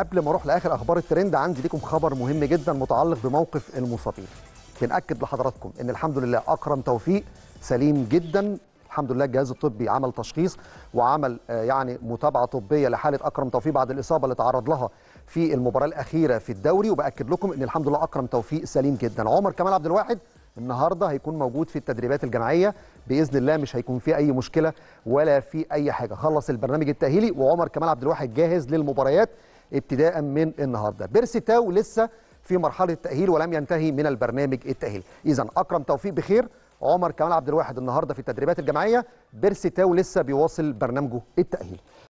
قبل ما اروح لاخر اخبار الترند عندي ليكم خبر مهم جدا متعلق بموقف المصابين بنأكد لحضراتكم ان الحمد لله اكرم توفيق سليم جدا الحمد لله الجهاز الطبي عمل تشخيص وعمل آه، يعني متابعه طبيه لحاله اكرم توفيق بعد الاصابه اللي تعرض لها في المباراه الاخيره في الدوري وباكد لكم ان الحمد لله اكرم توفيق سليم جدا عمر كمال عبد الواحد النهارده هيكون موجود في التدريبات الجماعيه باذن الله مش هيكون في اي مشكله ولا في اي حاجه خلص البرنامج التاهيلي وعمر كمال عبد الواحد جاهز للمباريات ابتداء من النهارده تاو لسه في مرحله التاهيل ولم ينتهي من البرنامج التاهيل اذا اكرم توفيق بخير عمر كمال عبد الواحد النهارده في التدريبات الجماعيه تاو لسه بيواصل برنامجه التاهيل